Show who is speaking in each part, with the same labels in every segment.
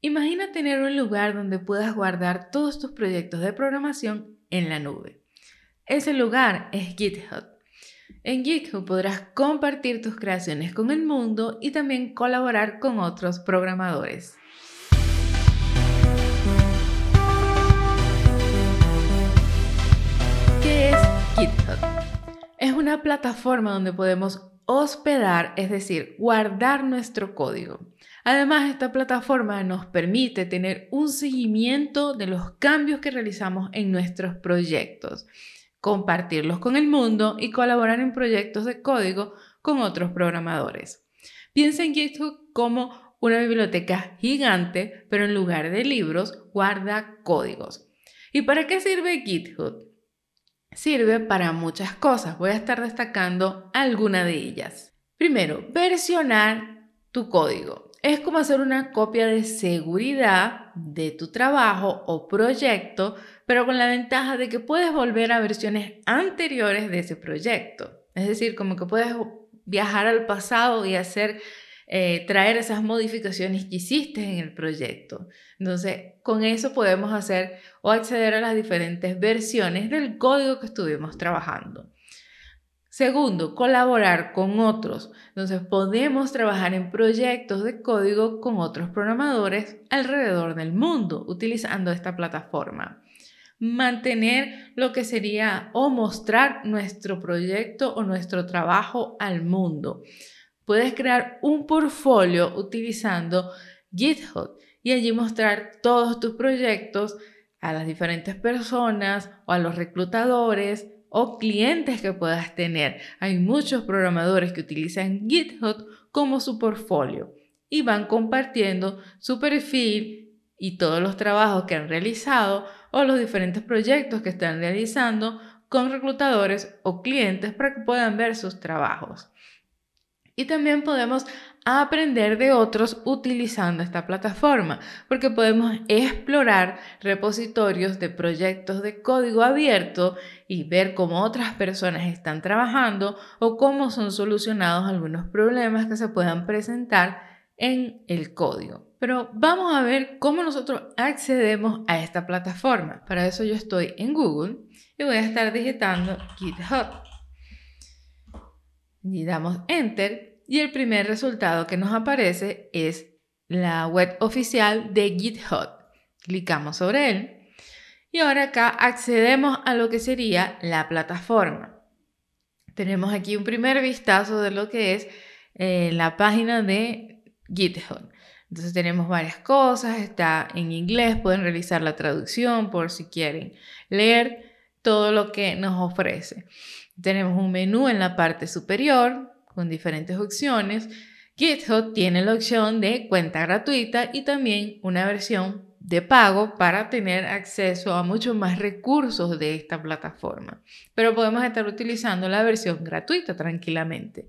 Speaker 1: Imagina tener un lugar donde puedas guardar todos tus proyectos de programación en la nube. Ese lugar es GitHub. En GitHub podrás compartir tus creaciones con el mundo y también colaborar con otros programadores. ¿Qué es GitHub? Es una plataforma donde podemos hospedar, es decir, guardar nuestro código. Además, esta plataforma nos permite tener un seguimiento de los cambios que realizamos en nuestros proyectos, compartirlos con el mundo y colaborar en proyectos de código con otros programadores. Piensa en GitHub como una biblioteca gigante, pero en lugar de libros guarda códigos. ¿Y para qué sirve GitHub? Sirve para muchas cosas. Voy a estar destacando algunas de ellas. Primero, versionar tu código es como hacer una copia de seguridad de tu trabajo o proyecto, pero con la ventaja de que puedes volver a versiones anteriores de ese proyecto. Es decir, como que puedes viajar al pasado y hacer, eh, traer esas modificaciones que hiciste en el proyecto. Entonces, con eso podemos hacer o acceder a las diferentes versiones del código que estuvimos trabajando. Segundo, colaborar con otros. Entonces podemos trabajar en proyectos de código con otros programadores alrededor del mundo utilizando esta plataforma. Mantener lo que sería o mostrar nuestro proyecto o nuestro trabajo al mundo. Puedes crear un portfolio utilizando GitHub y allí mostrar todos tus proyectos a las diferentes personas o a los reclutadores o clientes que puedas tener. Hay muchos programadores que utilizan GitHub como su portfolio y van compartiendo su perfil y todos los trabajos que han realizado o los diferentes proyectos que están realizando con reclutadores o clientes para que puedan ver sus trabajos. Y también podemos a aprender de otros utilizando esta plataforma, porque podemos explorar repositorios de proyectos de código abierto y ver cómo otras personas están trabajando o cómo son solucionados algunos problemas que se puedan presentar en el código. Pero vamos a ver cómo nosotros accedemos a esta plataforma. Para eso yo estoy en Google y voy a estar digitando GitHub. Y damos Enter y el primer resultado que nos aparece es la web oficial de GitHub. Clicamos sobre él y ahora acá accedemos a lo que sería la plataforma. Tenemos aquí un primer vistazo de lo que es eh, la página de GitHub. Entonces tenemos varias cosas, está en inglés, pueden realizar la traducción por si quieren leer todo lo que nos ofrece. Tenemos un menú en la parte superior, con diferentes opciones. GitHub tiene la opción de cuenta gratuita y también una versión de pago para tener acceso a muchos más recursos de esta plataforma. Pero podemos estar utilizando la versión gratuita tranquilamente.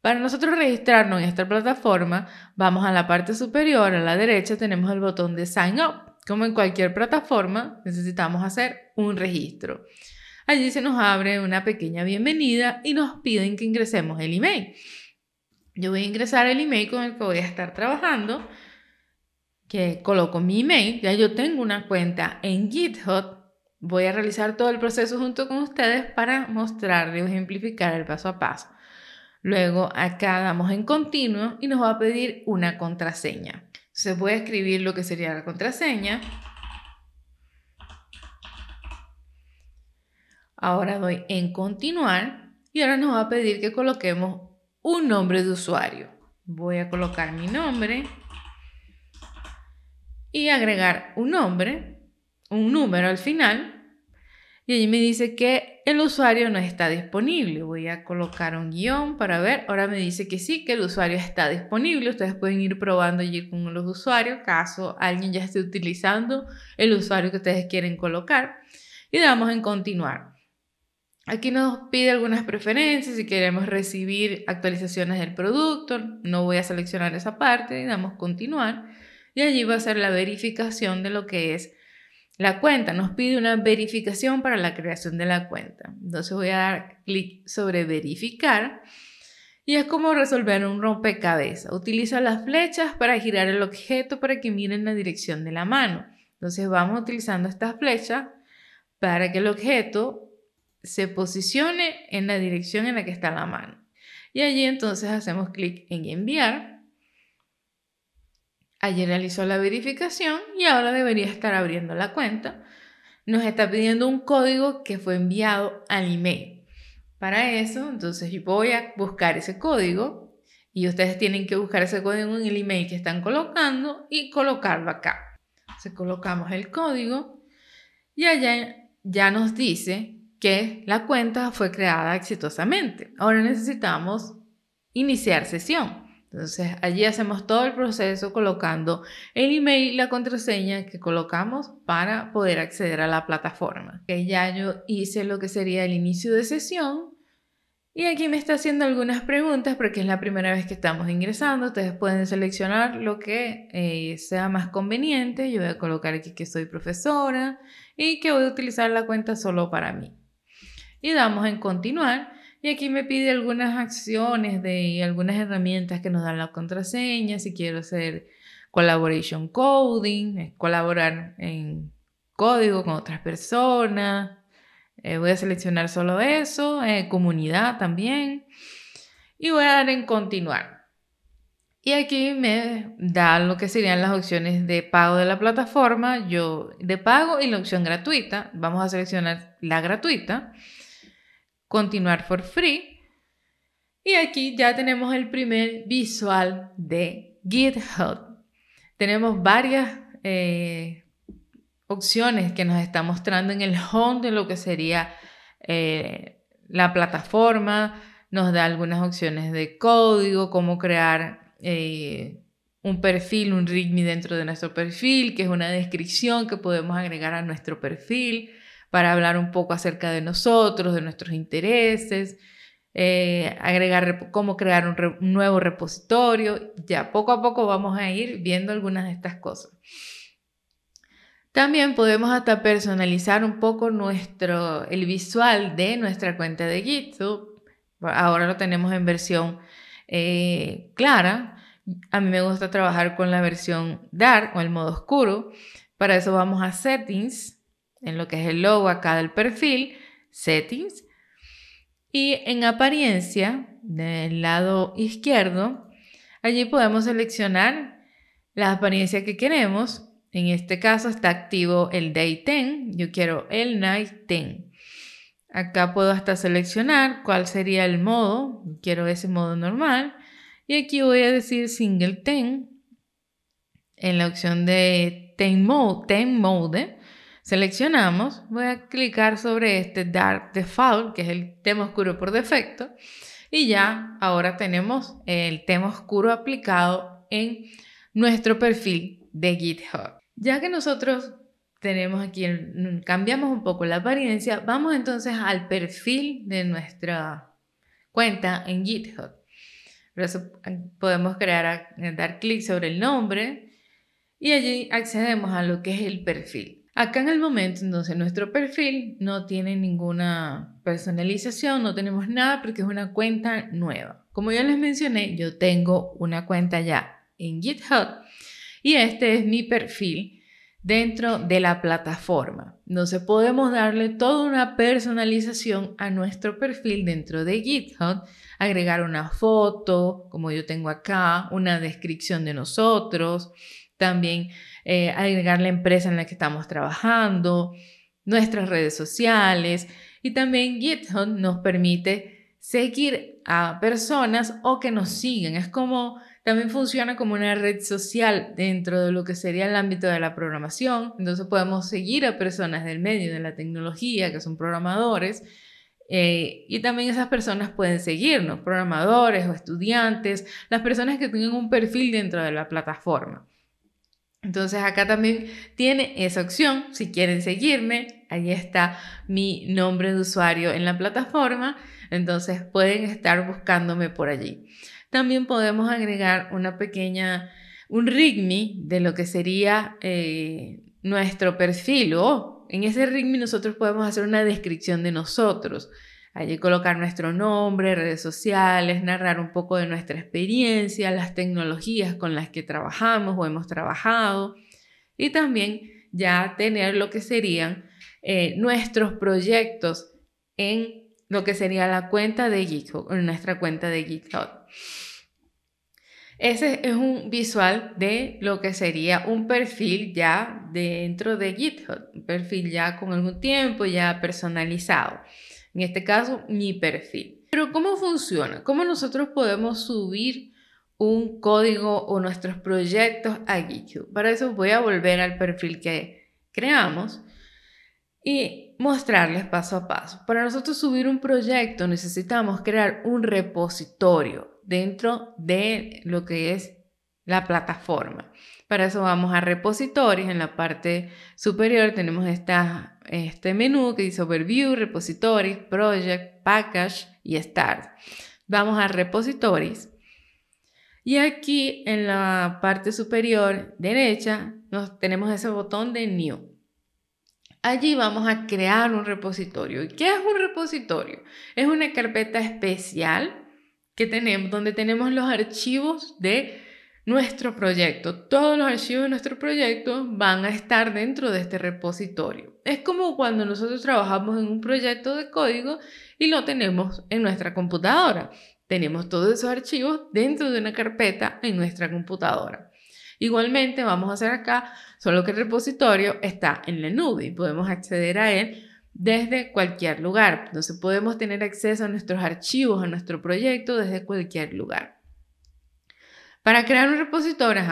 Speaker 1: Para nosotros registrarnos en esta plataforma, vamos a la parte superior, a la derecha tenemos el botón de Sign Up. Como en cualquier plataforma, necesitamos hacer un registro. Allí se nos abre una pequeña bienvenida y nos piden que ingresemos el email. Yo voy a ingresar el email con el que voy a estar trabajando, que coloco mi email, ya yo tengo una cuenta en GitHub, voy a realizar todo el proceso junto con ustedes para mostrarles o ejemplificar el paso a paso. Luego acá damos en continuo y nos va a pedir una contraseña. Se puede a escribir lo que sería la contraseña. Ahora doy en continuar y ahora nos va a pedir que coloquemos un nombre de usuario. Voy a colocar mi nombre y agregar un nombre, un número al final. Y allí me dice que el usuario no está disponible. Voy a colocar un guión para ver. Ahora me dice que sí, que el usuario está disponible. Ustedes pueden ir probando allí con los usuarios, caso alguien ya esté utilizando el usuario que ustedes quieren colocar. Y damos en continuar. Aquí nos pide algunas preferencias, si queremos recibir actualizaciones del producto, no voy a seleccionar esa parte, damos continuar y allí va a ser la verificación de lo que es la cuenta. Nos pide una verificación para la creación de la cuenta. Entonces voy a dar clic sobre verificar y es como resolver un rompecabezas. Utiliza las flechas para girar el objeto para que en la dirección de la mano. Entonces vamos utilizando estas flechas para que el objeto se posicione en la dirección en la que está la mano. Y allí entonces hacemos clic en enviar. Allí realizó la verificación y ahora debería estar abriendo la cuenta. Nos está pidiendo un código que fue enviado al email. Para eso, entonces voy a buscar ese código y ustedes tienen que buscar ese código en el email que están colocando y colocarlo acá. Se colocamos el código y allá ya nos dice que la cuenta fue creada exitosamente. Ahora necesitamos iniciar sesión. Entonces allí hacemos todo el proceso colocando el email, la contraseña que colocamos para poder acceder a la plataforma. Que ya yo hice lo que sería el inicio de sesión. Y aquí me está haciendo algunas preguntas porque es la primera vez que estamos ingresando. Ustedes pueden seleccionar lo que eh, sea más conveniente. Yo voy a colocar aquí que soy profesora y que voy a utilizar la cuenta solo para mí y damos en continuar. Y aquí me pide algunas acciones de algunas herramientas que nos dan la contraseña, si quiero hacer collaboration coding, eh, colaborar en código con otras personas. Eh, voy a seleccionar solo eso, eh, comunidad también. Y voy a dar en continuar. Y aquí me da lo que serían las opciones de pago de la plataforma, yo de pago y la opción gratuita. Vamos a seleccionar la gratuita continuar for free. Y aquí ya tenemos el primer visual de GitHub. Tenemos varias eh, opciones que nos está mostrando en el home de lo que sería eh, la plataforma. Nos da algunas opciones de código, cómo crear eh, un perfil, un README dentro de nuestro perfil, que es una descripción que podemos agregar a nuestro perfil para hablar un poco acerca de nosotros, de nuestros intereses, eh, agregar cómo crear un, nuevo repositorio. Ya poco a poco vamos a ir viendo algunas de estas cosas. También podemos hasta personalizar un poco nuestro, el visual de nuestra cuenta de GitHub. Ahora lo tenemos en versión eh, clara. A mí me gusta trabajar con la versión dark con el modo oscuro. Para eso vamos a settings en lo que es el logo acá del perfil, settings, y en apariencia, del lado izquierdo, allí podemos seleccionar la apariencia que queremos. En este caso está activo el Day 10, yo quiero el Night 10. Acá puedo hasta seleccionar cuál sería el modo, quiero ese modo normal. Y aquí voy a decir Single 10 en la opción de 10 Mode. 10 mode Seleccionamos, voy a clicar sobre este Dark Default, que es el tema oscuro por defecto, y ya ahora tenemos el tema oscuro aplicado en nuestro perfil de GitHub. Ya que nosotros tenemos aquí, cambiamos un poco la apariencia, vamos entonces al perfil de nuestra cuenta en GitHub. Por eso ah, podemos crear, ah, dar clic sobre el nombre y allí accedemos a lo que es el perfil. Acá en el momento, entonces, nuestro perfil no tiene ninguna personalización, no tenemos nada porque es una cuenta nueva. Como ya les mencioné, yo tengo una cuenta ya en GitHub y este es mi perfil dentro de la plataforma. Entonces podemos darle toda una personalización a nuestro perfil dentro de GitHub agregar una foto, como yo tengo acá, una descripción de nosotros, también eh, agregar la empresa en la que estamos trabajando, nuestras redes sociales y también GitHub nos permite seguir a personas o que nos siguen. Es como también funciona como una red social dentro de lo que sería el ámbito de la programación. Entonces podemos seguir a personas del medio de la tecnología que son programadores eh, y también esas personas pueden seguirnos, programadores o estudiantes, las personas que tienen un perfil dentro de la plataforma. Entonces acá también tiene esa opción, si quieren seguirme, ahí está mi nombre de usuario en la plataforma, entonces pueden estar buscándome por allí. También podemos agregar una pequeña, un RIGMI de lo que sería eh, nuestro perfil o en ese ritmo nosotros podemos hacer una descripción de nosotros. Allí colocar nuestro nombre, redes sociales, narrar un poco de nuestra experiencia, las tecnologías con las que trabajamos o hemos trabajado y también ya tener lo que serían eh, nuestros proyectos en lo que sería la cuenta de GitHub, nuestra cuenta de GitHub. Ese es un visual de lo que sería un perfil ya dentro de GitHub, un perfil ya con algún tiempo, ya personalizado. En este caso, mi perfil. Pero ¿cómo funciona? ¿Cómo nosotros podemos subir un código o nuestros proyectos a GitHub? Para eso voy a volver al perfil que creamos y mostrarles paso a paso. Para nosotros subir un proyecto necesitamos crear un repositorio dentro de lo que es la plataforma. Para eso vamos a repositorios. En la parte superior tenemos este menú que dice Overview, Repositories, Project, Package y Start. Vamos a repositorios Y aquí en la parte superior derecha nos, tenemos ese botón de New. Allí vamos a crear un repositorio. ¿Y qué es un repositorio? Es una carpeta especial tenemos, donde tenemos los archivos de nuestro proyecto. Todos los archivos de nuestro proyecto van a estar dentro de este repositorio. Es como cuando nosotros trabajamos en un proyecto de código y lo tenemos en nuestra computadora. Tenemos todos esos archivos dentro de una carpeta en nuestra computadora. Igualmente vamos a hacer acá, solo que el repositorio está en la nube y podemos acceder a él desde cualquier lugar. Entonces podemos tener acceso a nuestros archivos, a nuestro proyecto desde cualquier lugar. Para crear un repositorio,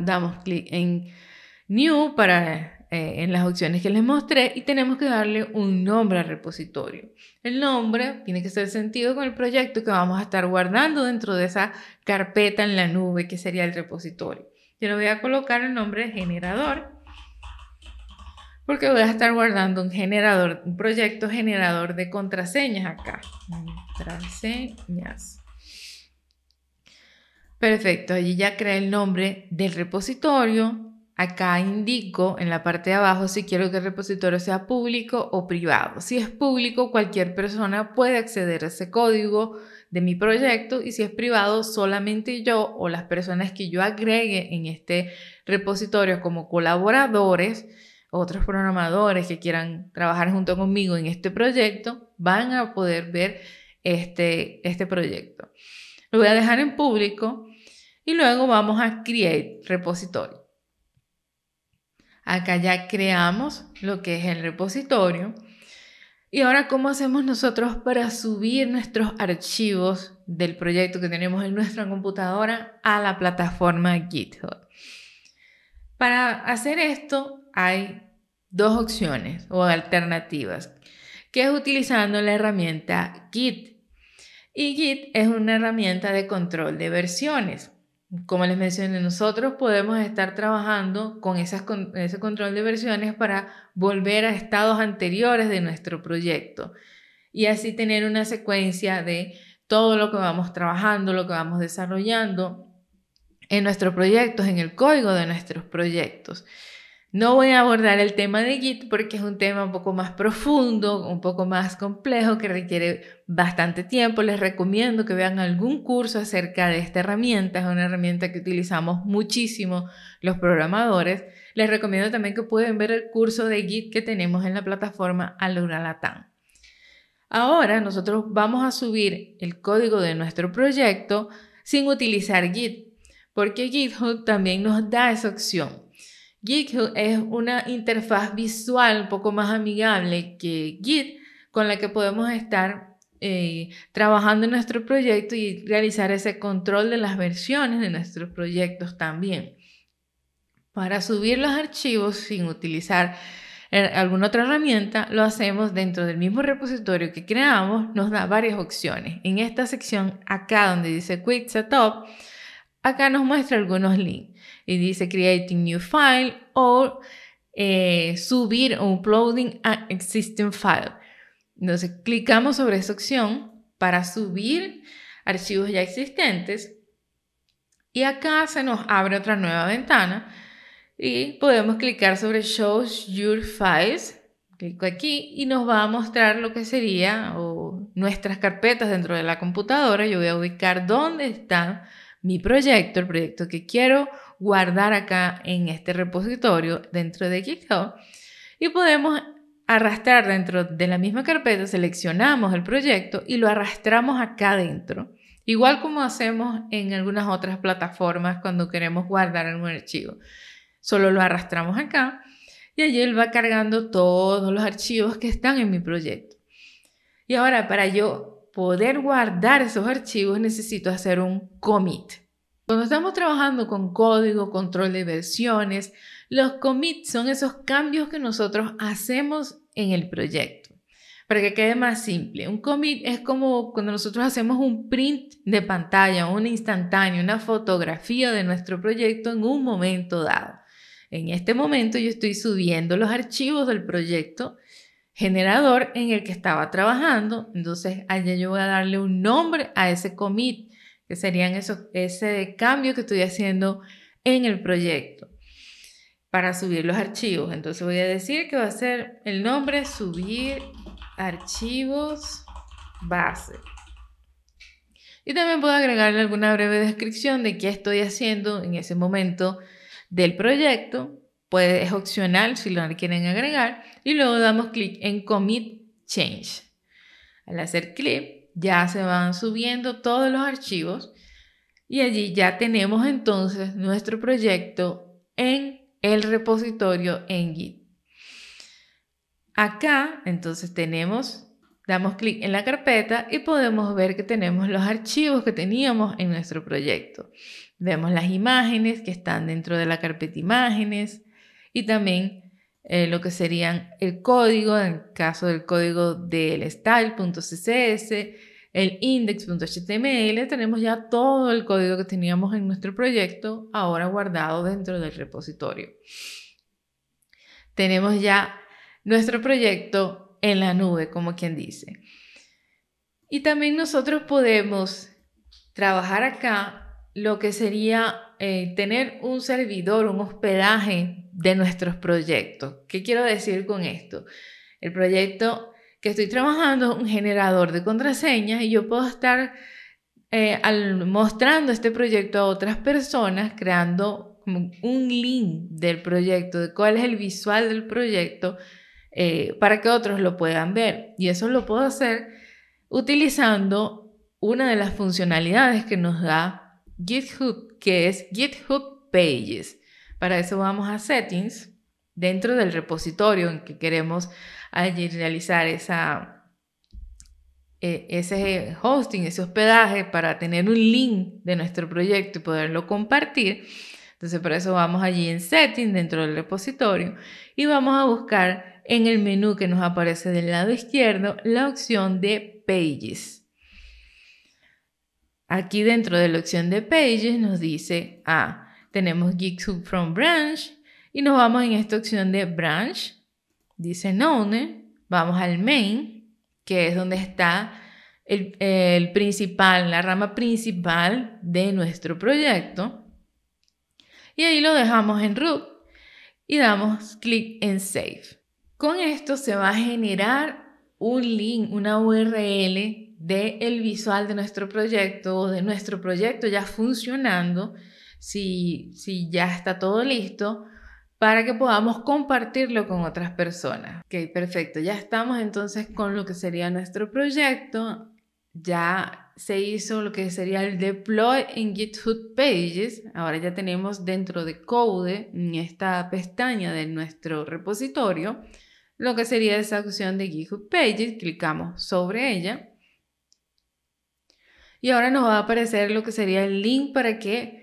Speaker 1: damos clic en New para, eh, en las opciones que les mostré y tenemos que darle un nombre al repositorio. El nombre tiene que ser sentido con el proyecto que vamos a estar guardando dentro de esa carpeta en la nube que sería el repositorio. Yo le voy a colocar el nombre generador porque voy a estar guardando un generador, un proyecto generador de contraseñas acá. Contraseñas. Perfecto, allí ya creé el nombre del repositorio. Acá indico en la parte de abajo si quiero que el repositorio sea público o privado. Si es público, cualquier persona puede acceder a ese código de mi proyecto y si es privado, solamente yo o las personas que yo agregue en este repositorio como colaboradores otros programadores que quieran trabajar junto conmigo en este proyecto, van a poder ver este, este proyecto. Lo voy a dejar en público y luego vamos a Create Repositorio. Acá ya creamos lo que es el repositorio. Y ahora, ¿cómo hacemos nosotros para subir nuestros archivos del proyecto que tenemos en nuestra computadora a la plataforma GitHub? Para hacer esto, hay dos opciones o alternativas, que es utilizando la herramienta Git. Y Git es una herramienta de control de versiones. Como les mencioné, nosotros podemos estar trabajando con, esas, ese control de versiones para volver a estados anteriores de nuestro proyecto y así tener una secuencia de todo lo que vamos trabajando, lo que vamos desarrollando en nuestros proyectos, en el código de nuestros proyectos. No voy a abordar el tema de Git porque es un tema un poco más profundo, un poco más complejo, que requiere bastante tiempo. Les recomiendo que vean algún curso acerca de esta herramienta. Es una herramienta que utilizamos muchísimo los programadores. Les recomiendo también que pueden ver el curso de Git que tenemos en la plataforma Alura Latam. Ahora nosotros vamos a subir el código de nuestro proyecto sin utilizar Git, porque GitHub también nos da esa opción. GitHub es una interfaz visual un poco más amigable que Git con la que podemos estar eh, trabajando en nuestro proyecto y realizar ese control de las versiones de nuestros proyectos también. Para subir los archivos sin utilizar eh, alguna otra herramienta, lo hacemos dentro del mismo repositorio que creamos, nos da varias opciones. En esta sección, acá donde dice Quick Setup, acá nos muestra algunos links y dice creating new file o eh, subir o uploading an existing file. Entonces clicamos sobre esta opción para subir archivos ya existentes y acá se nos abre otra nueva ventana y podemos clicar sobre Show Your Files. Clico aquí y nos va a mostrar lo que sería nuestras carpetas dentro de la computadora. Yo voy a ubicar dónde está mi proyecto, el proyecto que quiero guardar acá en este repositorio dentro de GitHub y podemos arrastrar dentro de la misma carpeta, seleccionamos el proyecto y lo arrastramos acá dentro. Igual como hacemos en algunas otras plataformas cuando queremos guardar algún archivo. Solo lo arrastramos acá y allí él va cargando todos los archivos que están en mi proyecto. Y ahora para yo poder guardar esos archivos necesito hacer un commit. Cuando estamos trabajando con código, control de versiones, los commits son esos cambios que nosotros hacemos en el proyecto. Para que quede más simple, un commit es como cuando nosotros hacemos un print de pantalla, un instantáneo, una fotografía de nuestro proyecto en un momento dado. En este momento yo estoy subiendo los archivos del proyecto generador en el que estaba trabajando, entonces allá yo voy a darle un nombre a ese commit que serían esos, ese cambio que estoy haciendo en el proyecto para subir los archivos. Entonces voy a decir que va a ser el nombre subir archivos base. Y también puedo agregarle alguna breve descripción de qué estoy haciendo en ese momento del proyecto. Pues es opcional si lo quieren agregar. Y luego damos clic en Commit Change. Al hacer clic, ya se van subiendo todos los archivos y allí ya tenemos entonces nuestro proyecto en el repositorio en Git. Acá entonces tenemos, damos clic en la carpeta y podemos ver que tenemos los archivos que teníamos en nuestro proyecto. Vemos las imágenes que están dentro de la carpeta imágenes y también eh, lo que serían el código, en el caso del código del style.css, el index.html, tenemos ya todo el código que teníamos en nuestro proyecto ahora guardado dentro del repositorio. Tenemos ya nuestro proyecto en la nube, como quien dice. Y también nosotros podemos trabajar acá lo que sería eh, tener un servidor, un hospedaje de nuestros proyectos. ¿Qué quiero decir con esto? El proyecto que estoy trabajando un generador de contraseñas y yo puedo estar eh, mostrando este proyecto a otras personas, creando un link del proyecto, de cuál es el visual del proyecto, eh, para que otros lo puedan ver. Y eso lo puedo hacer utilizando una de las funcionalidades que nos da GitHub, que es GitHub Pages. Para eso vamos a Settings, dentro del repositorio en que queremos Allí realizar esa, e, ese hosting, ese hospedaje para tener un link de nuestro proyecto y poderlo compartir. Entonces, por eso vamos allí en Setting, dentro del repositorio, y vamos a buscar en el menú que nos aparece del lado izquierdo la opción de Pages. Aquí dentro de la opción de Pages nos dice, ah, tenemos GitHub from Branch y nos vamos en esta opción de Branch dice None, vamos al main, que es donde está el, principal, la rama principal de nuestro proyecto. Y ahí lo dejamos en root y damos clic en save. Con esto se va a generar un link, una URL del visual de nuestro proyecto o de nuestro proyecto ya funcionando, si ya está todo listo, para que podamos compartirlo con otras personas. Ok, perfecto. Ya estamos entonces con lo que sería nuestro proyecto. Ya se hizo lo que sería el deploy en GitHub Pages. Ahora ya tenemos dentro de Code, en esta pestaña de nuestro repositorio, lo que sería esa opción de GitHub Pages. Clicamos sobre ella. Y ahora nos va a aparecer lo que sería el link para que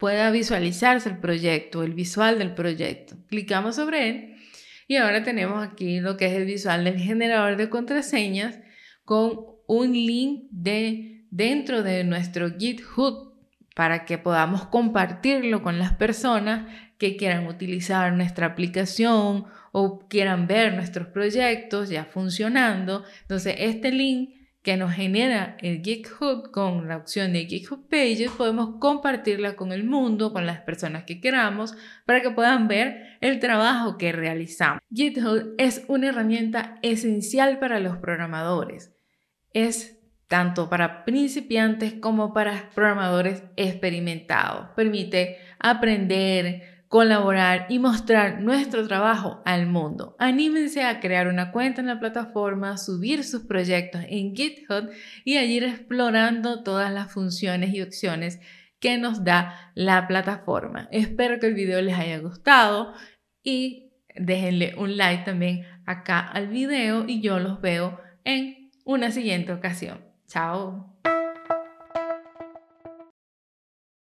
Speaker 1: pueda visualizarse el proyecto, el visual del proyecto. Clicamos sobre él y ahora tenemos aquí lo que es el visual del generador de contraseñas con un link de dentro de nuestro GitHub para que podamos compartirlo con las personas que quieran utilizar nuestra aplicación o quieran ver nuestros proyectos ya funcionando. Entonces, este link que nos genera el GitHub con la opción de GitHub Pages, podemos compartirla con el mundo, con las personas que queramos, para que puedan ver el trabajo que realizamos. GitHub es una herramienta esencial para los programadores. Es tanto para principiantes como para programadores experimentados. Permite aprender, colaborar y mostrar nuestro trabajo al mundo. Anímense a crear una cuenta en la plataforma, subir sus proyectos en GitHub y a ir explorando todas las funciones y opciones que nos da la plataforma. Espero que el video les haya gustado y déjenle un like también acá al video y yo los veo en una siguiente ocasión. Chao.